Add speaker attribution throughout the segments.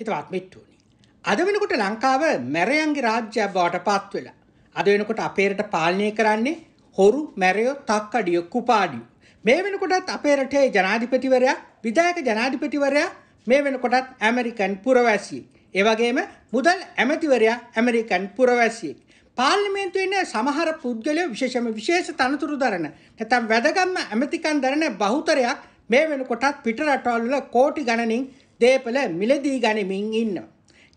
Speaker 1: හිතවත් මිට්ටුවනි. අද වෙනකොට ලංකාව මැරයන්ගේ රාජ්‍යයක් බවට පත් වෙලා. අද වෙනකොට අපේරට පාලනය කරන්නේ හොරු මැරයෝ තක්කඩිය කුපාඩිය. මේ වෙනකොටත් අපේ රටේ ජනාධිපතිවරයා විදායක ජනාධිපතිවරයා මේ වෙනකොටත් ඇමරිකන් පුරවැසියෙක්. ඒ වගේම මුදල් ඇමතිවරයා ඇමරිකන් පුරවැසියෙක්. පාර්ලිමේන්තුවේන සමහර පුද්ගලයෝ විශේෂම විශේෂ තනතුරු දරන නැත්නම් වැදගත්ම ඇමතිකම් දරන බහුතරයක් මේ වෙනකොටත් පිටරටවල කෝටි ගණනින් දේපල මිලදී ගනිමින් ඉන්නවා.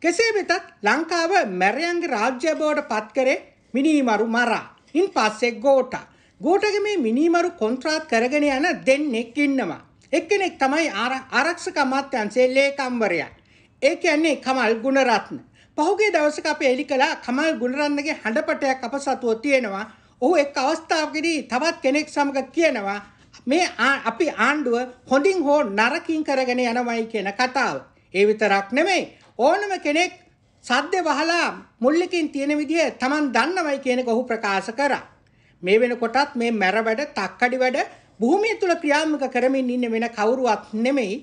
Speaker 1: කෙසේ වෙතත් ලංකාව මැරයන්ගේ රාජ්‍ය බවට පත් කරේ මිනීමරු මරා. ඉන් පස්සේ ගෝටා. ගෝටගේ මේ මිනීමරු කොන්ත්‍රාත් කරගෙන යන දෙන්නෙක් ඉන්නවා. එක්කෙනෙක් තමයි ආරක්ෂක අමාත්‍යංශයේ ලේකම්වරයා. ඒ කියන්නේ කමල් ගුණරත්න. පහුගිය දවසක අපි එලි කළ කමල් ගුණරත්නගේ හඬපටයක් අප සතුව තියෙනවා. ඔහු එක් අවස්ථාවකදී තවත් කෙනෙක් සමග කියනවා මේ අපි ආණ්ඩුව හොඳින් හෝ නරකින් කරගෙන යනවයි කියන කතාව. ඒ විතරක් නෙමෙයි ඕනම කෙනෙක් සද්ද වහලා මුල්ලකින් තියෙන විදිහ Taman දන්නවයි කියන එක ඔහු ප්‍රකාශ කරා. මේ වෙනකොටත් මේ මැර වැඩ, තක්කඩි වැඩ භූමිය තුල ක්‍රියාත්මක කරමින් ඉන්න වෙන කවුරුවත් නෙමෙයි.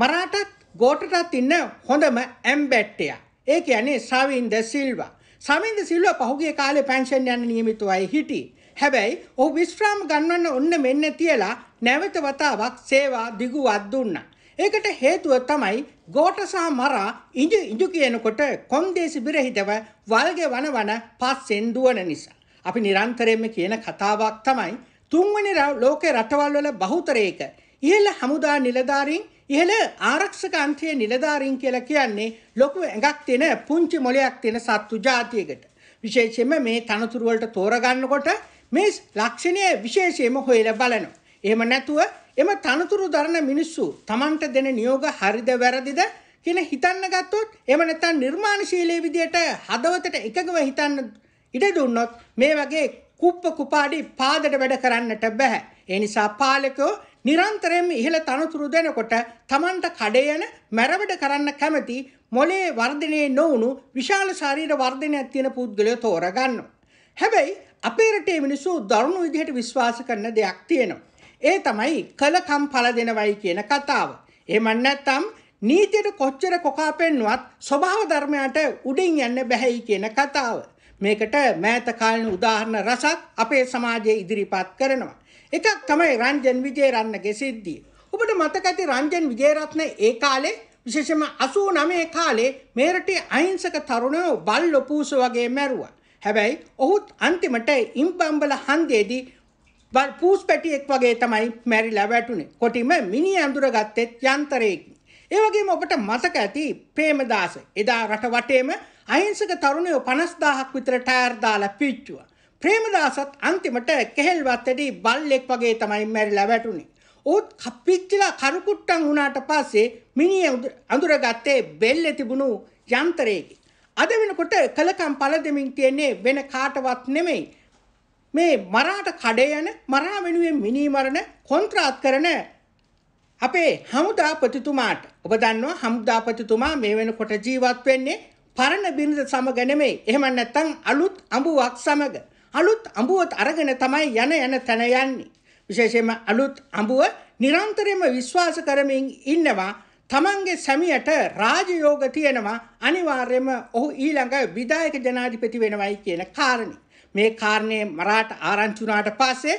Speaker 1: මරාටත් ගෝටටත් ඉන්න හොඳම ඇම්බැට්ටයා. ඒ කියන්නේ සවින්ද සිල්වා. සවින්ද සිල්වා පහුගිය කාලේ පෙන්ෂන් යන නියමිතවයි හිටියේ. හැබැයි ඔහු විශ්‍රාම ගන්වන්න ඔන්න මෙන්න තියලා නැවත වතාවක් සේවා දිගුවත් දුන්නා. ඒකට හේතුව තමයි ගෝඨසා මරා ඉඳු ඉඳු කියනකොට කොන්දේසි බිරහිදව වල්ගේ වනවන පස්සෙන් දුවන නිසා. අපි නිරන්තරයෙන්ම කියන කතාවක් තමයි තුන්වැනි ලෝකේ රටවල් වල බහුතරයක ඉහළ හමුදා නිලධාරීන් ඉහළ ආරක්ෂක අන්තියේ නිලධාරීන් කියලා කියන්නේ ලොකු ඇඟක් තියෙන පුංචි මොලයක් තියෙන සත්තු జాතියකට. විශේෂයෙන්ම මේ තනතුරු වලට තෝරගන්නකොට මේ ලක්ෂණය විශේෂයෙන්ම හොයලා බලනවා. එහෙම නැතුව එම තනතුරු දරන මිනිස්සු Tamanට දෙන නියෝග හරිද වැරදිද කියන හිතන්න ගත්තොත් එහෙම නැත්නම් නිර්මාණශීලී විදියට හදවතට එකගව හිතන්න ඉඩ දුන්නොත් මේ වගේ කුප්ප කුපාඩි පාදට වැඩ කරන්නට බෑ. ඒ නිසා පාලකෝ නිරන්තරයෙන්ම ඉහළ තනතුරු දෙනකොට Tamanට කඩේ යන මැරවඩ කරන්න කැමති මොලේ වර්ධනයේ නොවුණු විශාල ශරීර වර්ධනයක් තියෙන පුද්ගලයෝ තෝරගන්නවා. හැබැයි අපේ රටේ මිනිස්සු දරුණු විදිහට විශ්වාස කරන දෙයක් තියෙනවා. ඒ තමයි කලකම් පල දෙනවයි කියන කතාව. එහෙම නැත්නම් නීතියට කොච්චර කොකා පෙන්නුවත් ස්වභාව ධර්මයට උඩින් යන්න බැහැයි කියන කතාව. මේකට මෑත කාලින උදාහරණ රසක් අපේ සමාජයේ ඉදිරිපත් කරනවා. එකක් තමයි රංජන් විජේරත්නගේ සිද්ධිය. ඔබට මතක ඇති රංජන් විජේරත්න ඒ කාලේ විශේෂම 89 කාලේ මේරටේ අහිංසක තරුණයෝ බල්ලෝ පූසෝ වගේ මැරුවා. හැබැයි ඔහුත් අන්තිමට ඉම්බම්බල හන්දේදී පූස්පැටියෙක් වගේ තමයි මැරිලා වැටුනේ. කොටිම මිනි අඳුර ගත්තෙත් යන්තරයකින්. ඒ වගේම ඔබට මතක ඇති ප්‍රේමදාස එදා රට වටේම අහිංසක තරුණයෝ 50000ක් විතර ටයර් දාලා පිච්චුවා. ප්‍රේමදාසත් අන්තිමට කෙහෙල් වත්තේදී බල්ලෙක් වගේ තමයි මැරිලා වැටුනේ. ඔහුත් කප්පිච්චිලා කරුකුට්ටන් වුණාට පස්සේ මිනිහ අඳුරගත්තේ බෙල්ලේ තිබුණු යන්තරයකින්. අද වෙනකොට කලකම් පල දෙමින් තියෙන්නේ වෙන කාටවත් නෙමෙයි. මේ මරාට කඩේ යන මරා වෙනුවෙන් මිනී මරණ කොන්ත්‍රාත් කරන අපේ හමුදාපතිතුමාට ඔබ දන්නවා හමුදාපතිතුමා මේ වෙනකොට ජීවත් වෙන්නේ පරණ බිරිඳ සමග නෙමෙයි. එහෙම නැත්නම් අලුත් අඹුවක් සමග. අලුත් අඹුවත් අරගෙන තමයි යන යන තැන යන්නේ. විශේෂයෙන්ම අලුත් අඹුව නිරන්තරයෙන්ම විශ්වාස කරමින් ඉන්නවා තමන්ගේ සැමියට රාජයෝග තියෙනවා අනිවාර්යයෙන්ම ඔහු ඊළඟ විධායක ජනාධිපති වෙනවයි කියන කාරණේ. මේ කාරණේ මරාට ආරංචි වුණාට පස්සේ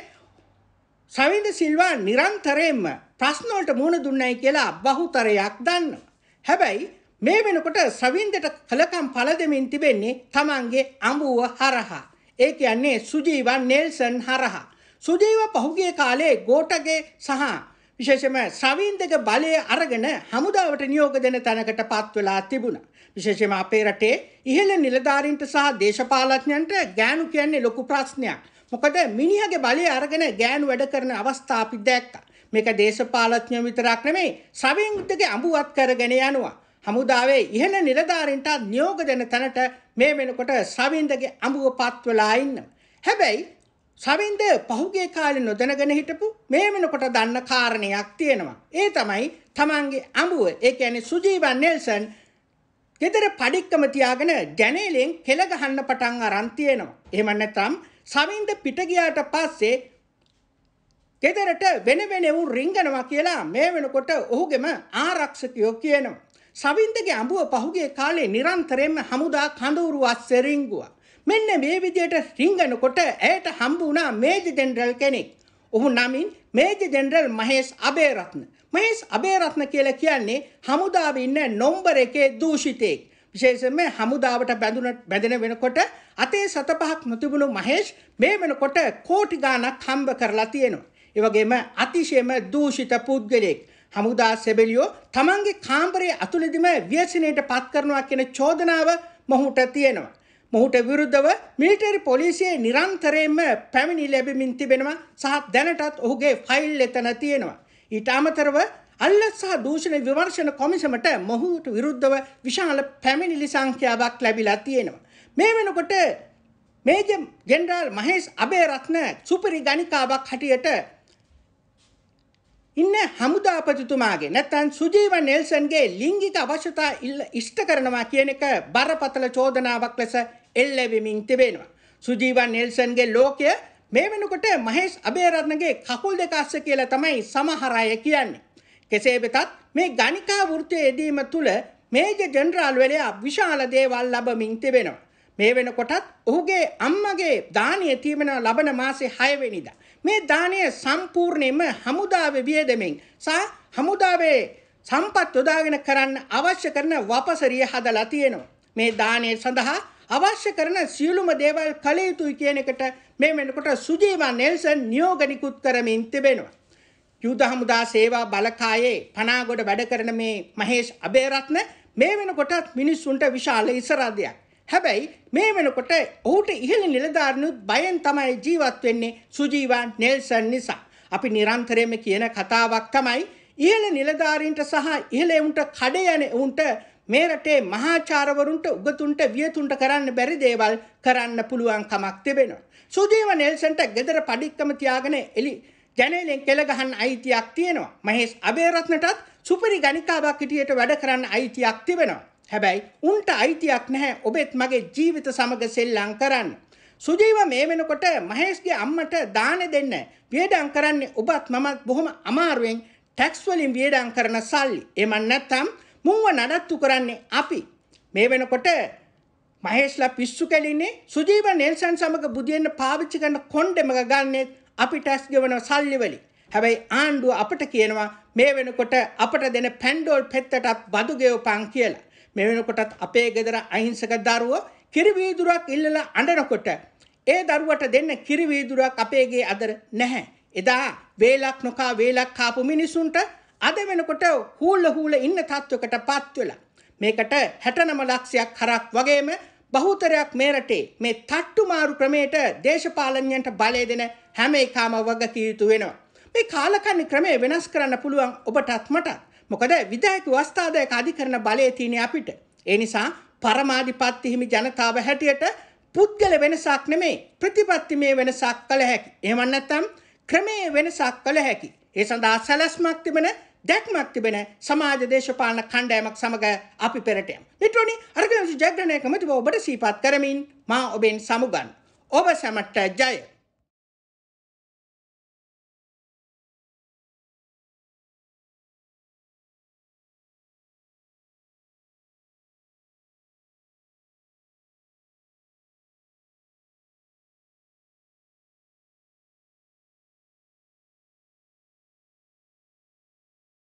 Speaker 1: සවින්ද සිල්වා නිරන්තරයෙන්ම ප්‍රශ්න වලට මුහුණ දුන්නයි කියලා බහුතරයක් දන්නවා. හැබැයි මේ වෙනකොට සවින්දට කලකම් පළ දෙමින් තිබෙන්නේ තමන්ගේ අඹුව හරහා. ඒ කියන්නේ සුජීවන් නෙල්සන් හරහා. සුජීව පහුගිය කාලේ ගෝටගේ සහ විශේෂම ශ්‍රවීන්දක බලය අරගෙන හමුදාවට නියෝග දෙන තැනකට පත් වෙලා තිබුණා. විශේෂම අපේ රටේ ඉහළ නිලධාරීන්ට සහ දේශපාලඥයන්ට ගෑනු කියන්නේ ලොකු ප්‍රශ්නයක්. මොකද මිනිහගේ බලය අරගෙන ගෑනු වැඩ කරන අවස්ථා අපි දැක්කා. මේක දේශපාලඥයන් විතරක් නෙමෙයි ශ්‍රවීන්දගේ අඹුවත් කරගෙන යනවා. හමුදාවේ ඉහළ නිලධාරීන්ට නියෝග දෙන තැනට මේ වෙනකොට ශ්‍රවීන්දගේ අඹුව පත් වෙලා ඉන්නවා. හැබැයි සවින්ද පහුගේ කාලේ නොදැනගෙන හිටපු මේ වෙනකොට දන්න කාරණයක් තියෙනවා. ඒ තමයි තමන්ගේ අඹුව, ඒ කියන්නේ සුජීවන් නෙල්සන් ගෙදර පඩික්කම තියාගෙන ජනේලෙන් කෙල ගහන්න පටන් අරන් තියෙනවා. එහෙම නැත්නම් සවින්ද පිට ගියාට පස්සේ ගෙදරට වෙන වෙනම රිංගනවා කියලා මේ වෙනකොට ඔහුගේම ආරක්ෂකයෝ කියනවා. සවින්දගේ අඹුව පහුගේ කාලේ නිරන්තරයෙන්ම හමුදා කඳවුරු අස්සේ රිංගුවා. මෙන්න මේ විදියට රිංගනකොට ඇයට හම්බ වුණා මේජ ජෙනරල් කෙනෙක්. ඔහු නමින් මේජ ජෙනරල් මහේස් අබේරත්න. මහේස් අබේරත්න කියලා කියන්නේ හමුදාවේ ඉන්න නොම්බර එකේ දූෂිතෙක්. විශේෂයෙන්ම හමුදාවට බැඳුන බැඳෙන වෙනකොට අතේ සත පහක් නොතිබුණු මහේෂ් මේ වෙනකොට කෝටි ගාණක් හම්බ කරලා තියෙනවා. ඒ වගේම අතිශයම දූෂිත පුද්ගලෙක්. හමුදා සෙබෙලියෝ තමන්ගේ කාමරයේ අතුලෙදිම ව්‍යසනයට පත් කරනවා කියන චෝදනාව මොහුට තියෙනවා. මොහුට විරුද්ධව මිලිටරි පොලිසියේ නිරන්තරයෙන්ම පැමිණි ලැබෙමින් තිබෙනවා සහ දැනටත් ඔහුගේ ෆයිල් එතන තියෙනවා. ඊට අමතරව අල්ලස් සහ දූෂණ විමර්ශන කොමිසමට මොහුට විරුද්ධව විශාල පැමිණිලි සංඛ්‍යාවක් ලැබිලා තියෙනවා. මේ වෙනකොට මේජර් ජෙනරාල් මහේෂ් අබේරත්න සුපිරි ගණිකාවක් හැටියට ඉන්න හමුදාපතිතුමාගේ නැත්නම් සුජීව නෙල්සන්ගේ ලිංගික අවශ්‍යතා ඉෂ්ට කරනවා කියන එක බරපතල චෝදනාවක් ලෙස එල්ලැවෙමින් තිබෙනවා. සුජීවන් නෙල්සන්ගේ ලෝකය මේ වෙනකොට මහේෂ් අබේරත්නගේ කකුල් දෙක අස්ස කියලා තමයි සමහර අය කියන්නේ. කෙසේ වෙතත් මේ ගණිකා වෘත්තියේ යෙදීම තුළ මේජර් ජෙනරාල් වෙලයා විශාල දේවල් ලබමින් තිබෙනවා. මේ වෙනකොටත් ඔහුගේ අම්මගේ දානය තීමන ලබන මාසේ 6 වෙනිදා මේ දානය සම්පූර්ණයෙන්ම හමුදාවේ වියදමින් සහ හමුදාවේ සම්පත් යොදාගෙන කරන්න අවශ්‍ය කරන වපසරිය හදලා තියෙනවා. මේ දානය සඳහා අවශ්‍ය කරන සියලුම දේවල් කළ යුතුයි කියන එකට මේ වෙනකොට සුජීවා නෙල්සන් නියෝග නිකුත් කරමින් තිබෙනවා. යුද හමුදා සේවා බලකායේ පනාගොඩ වැඩ කරන මේ මහේෂ් අබේරත්න මේ වෙනකොටත් මිනිස්සුන්ට විශාල ඉසරාදයක්. හැබැයි මේ වෙනකොට ඔහුට ඉහළ නිලධාරිනුත් බයෙන් තමයි ජීවත් වෙන්නේ සුජීවා නෙල්සන් නිසා. අපි නිරන්තරයෙන්ම කියන කතාවක් තමයි ඉහළ නිලධාරීන්ට සහ ඉහළ එවුන්ට කඩේ යන එවුන්ට මේ රටේ මහාචාර්යවරුන්ට උගතුන්ට වියතුන්ට කරන්න බැරි දේවල් කරන්න පුළුවන් කමක් තිබෙනවා. සුදීව නෙල්සන්ට ගෙදර පඩික්කම තියාගෙන එලි ජනේලෙන් කෙල ගහන්න අයිතියක් තියෙනවා. මහේස් අබේරත්නටත් සුපිරි ගණිකාවක් හිටියට වැඩ කරන්න අයිතියක් තිබෙනවා. හැබැයි උන්ට අයිතියක් නැහැ ඔබෙත් මගේ ජීවිත සමග සෙල්ලම් කරන්න. සුජීව මේ වෙනකොට මහේස්ගේ අම්මට දානෙ දෙන්න. වියදම් කරන්නේ ඔබත් මමත් බොහොම අමාරුවෙන් ටැක්ස් වලින් වියදම් කරන සල්ලි. එමන් නැත්නම් මුව නඩත්තු කරන්නේ අපි. මේ වෙනකොට මහේෂ්ලා පිස්සු කැලින්නේ සුජීව නෙල්සන් සමග බුදියන්න පාවිච්චි කරන කොණ්ඩෙමක ගන්නෙත් අපි ටැස් ගෙවන සල්ලිවලි. හැබැයි ආණ්ඩුව අපට කියනවා මේ වෙනකොට අපට දෙන පැන්ඩෝල් පෙත්තටත් බදු ගෙවපන් කියලා. මේ වෙනකොටත් අපේ ගෙදර අහිංසක දරුවෝ කිරිවීදුරක් ඉල්ලලා අඬනකොට ඒ දරුවට දෙන්න කිරිවීදුරක් අපේ ගේ අතර නැහැ. එදා වේලක් නොකා වේලක් කාපු මිනිසුන්ට අද වෙනකොට හූල හූල ඉන්න තත්වයකට පත් වෙලා මේකට 69 ලක්ෂයක් හරක් වගේම බහුතරයක් මේ රටේ මේ තට්ටු මාරු ක්‍රමයට දේශපාලනඥයන්ට බලය දෙන හැම එකම වගකිය යුතු වෙනවා. මේ කාලකන්ණි ක්‍රමය වෙනස් කරන්න පුළුවන් ඔබටත් මටත්. මොකද විධායක වස්තාදායක අධිකරණ බලය තියෙන අපිට. ඒ නිසා පරමාධිපත්‍ය හිමි ජනතාව හැටියට පුද්ගල වෙනසක් නෙමේ ප්‍රතිපත්තිමේ වෙනසක් කළ හැකි. එහෙම නැත්නම් ක්‍රමයේ වෙනසක් කළ හැකි. ඒ සඳහා සැලැස්මක් තිබෙන දැක්මක් තිබෙන සමාජ දේශපාලන කණ්ඩායමක් සමග අපි පෙරට යමු. මිත්‍රෝනි අර්ගනසු ජයග්‍රහණය කමිටුව ඔබට සීපත් කරමින් මා ඔබෙන් සමුගන්. ඔබ සැමට ජය.